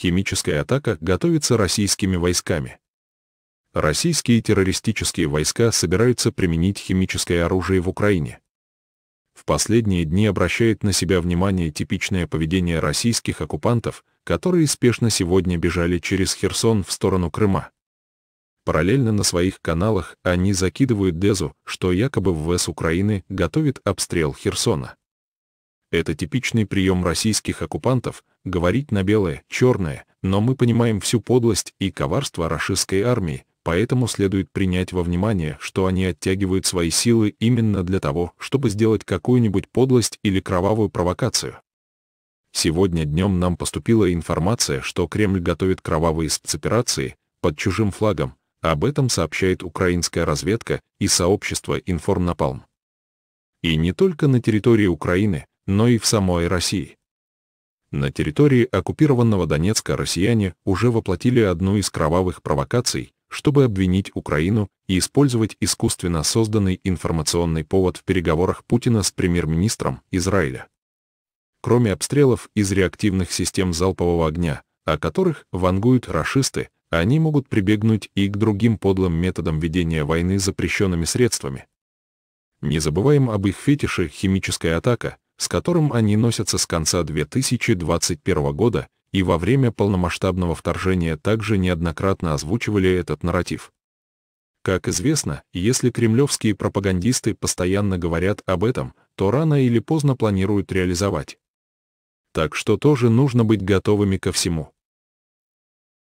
Химическая атака готовится российскими войсками. Российские террористические войска собираются применить химическое оружие в Украине. В последние дни обращает на себя внимание типичное поведение российских оккупантов, которые спешно сегодня бежали через Херсон в сторону Крыма. Параллельно на своих каналах они закидывают дезу, что якобы ВВС Украины готовит обстрел Херсона. Это типичный прием российских оккупантов – говорить на белое, черное, но мы понимаем всю подлость и коварство рашистской армии, поэтому следует принять во внимание, что они оттягивают свои силы именно для того, чтобы сделать какую-нибудь подлость или кровавую провокацию. Сегодня днем нам поступила информация, что Кремль готовит кровавые спецоперации под чужим флагом. Об этом сообщает украинская разведка и сообщество «Информнапалм». И не только на территории Украины, но и в самой России. На территории оккупированного Донецка россияне уже воплотили одну из кровавых провокаций, чтобы обвинить Украину и использовать искусственно созданный информационный повод в переговорах Путина с премьер-министром Израиля. Кроме обстрелов из реактивных систем залпового огня, о которых вангуют расисты, они могут прибегнуть и к другим подлым методам ведения войны запрещенными средствами. Не забываем об их фетише «химическая атака», с которым они носятся с конца 2021 года, и во время полномасштабного вторжения также неоднократно озвучивали этот нарратив. Как известно, если кремлевские пропагандисты постоянно говорят об этом, то рано или поздно планируют реализовать. Так что тоже нужно быть готовыми ко всему.